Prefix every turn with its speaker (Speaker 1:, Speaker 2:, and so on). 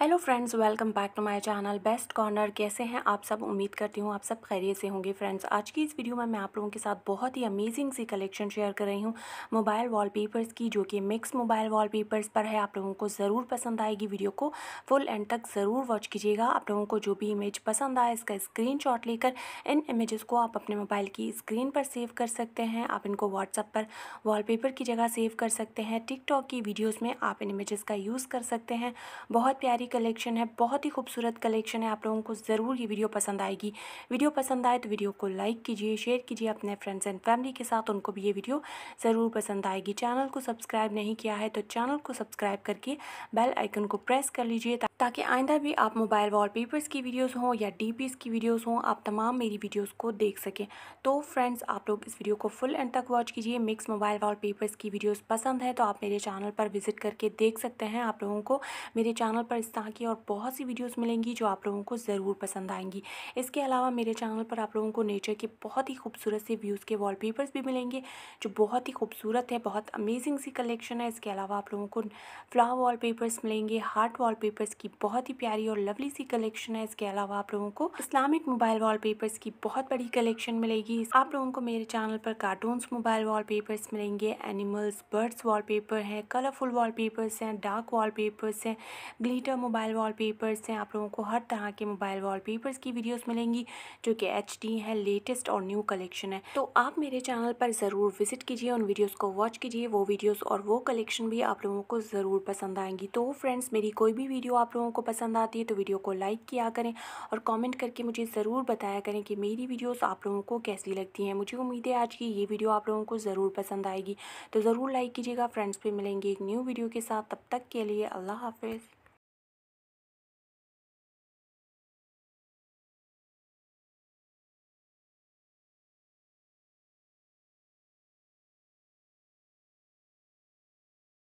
Speaker 1: hello friends welcome back to my channel best corner कैसे हैं आप सब उम्मीद करती हूँ आप सब खैरियत से होंगे फ्रेंड्स आज की इस वीडियो में मैं आप लोगों के साथ बहुत ही अमेजिंग सी कलेक्शन शेयर कर रही हूँ मोबाइल वॉलपेपर्स की जो कि मिक्स मोबाइल वॉलपेपर्स पर है आप लोगों को ज़रूर पसंद आएगी वीडियो को फुल एंड तक ज़रूर वॉच कीजिएगा आप लोगों को जो भी इमेज पसंद आए इसका स्क्रीन लेकर इन इमेज़ को आप अपने मोबाइल की स्क्रीन पर सेव कर सकते हैं आप इनको व्हाट्सअप पर वॉलपेपर की जगह सेव कर सकते हैं टिकटॉक की वीडियोज़ में आप इन इमेज़ का यूज़ कर सकते हैं बहुत प्यारी सारी कलेक्शन है बहुत ही खूबसूरत कलेक्शन है आप लोगों को ज़रूर ये वीडियो पसंद आएगी वीडियो पसंद आए तो वीडियो को लाइक कीजिए शेयर कीजिए अपने फ्रेंड्स एंड फैमिली के साथ उनको भी ये वीडियो ज़रूर पसंद आएगी चैनल को सब्सक्राइब नहीं किया है तो चैनल को सब्सक्राइब करके बेल आइकन को प्रेस कर लीजिए ताकि आइंदा भी आप मोबाइल वॉलपेपर्स की वीडियोस हों या डीपीस की वीडियोस हों आप तमाम मेरी वीडियोस को देख सकें तो फ्रेंड्स आप लोग इस वीडियो को फुल एंड तक वॉच कीजिए मिक्स मोबाइल वॉलपेपर्स की वीडियोस पसंद है तो आप मेरे चैनल पर विजिट करके देख सकते हैं आप लोगों को मेरे चैनल पर इस तरह की और बहुत सी वीडियोज़ मिलेंगी जो आप लोगों को ज़रूर पसंद आएंगी इसके अलावा मेरे चैनल पर आप लोगों को नेचर के बहुत ही खूबसूरत से व्यूज़ के वॉलपेपर्स भी मिलेंगे जो बहुत ही खूबसूरत है बहुत अमेजिंग सी कलेक्शन है इसके अलावा आप लोगों को फ्लावर वाल मिलेंगे हार्ट वाल की की बहुत ही प्यारी और लवली सी कलेक्शन है इसके अलावा आप लोगों को इस्लामिक मोबाइल वॉल की बहुत बड़ी कलेक्शन मिलेगी आप लोगों को मेरे चैनल पर कार्टून मोबाइल वॉल मिलेंगे एनिमल्स बर्ड्स वॉल हैं कलरफुल वॉल हैं डार्क वॉल हैं ग्लीटर मोबाइल वॉल हैं आप लोगों को हर तरह के मोबाइल वॉल की वीडियोस मिलेंगी जो कि एच है लेटेस्ट और न्यू कलेक्शन है तो आप मेरे चैनल पर ज़रूर विजिट कीजिए उन वीडियोस को वॉच कीजिए वो वीडियोस और वो कलेक्शन भी आप लोगों को ज़रूर पसंद आएंगी तो फ्रेंड्स मेरी कोई भी वीडियो आप लोगों को पसंद आती है तो वीडियो को लाइक किया करें और कमेंट करके मुझे ज़रूर बताया करें कि मेरी वीडियोस आप लोगों को कैसी लगती हैं मुझे उम्मीद है आज की ये वीडियो आप लोगों को ज़रूर पसंद आएगी तो ज़रूर लाइक कीजिएगा फ्रेंड्स भी मिलेंगे एक न्यू वीडियो के साथ तब तक के लिए अल्लाह हाफिज़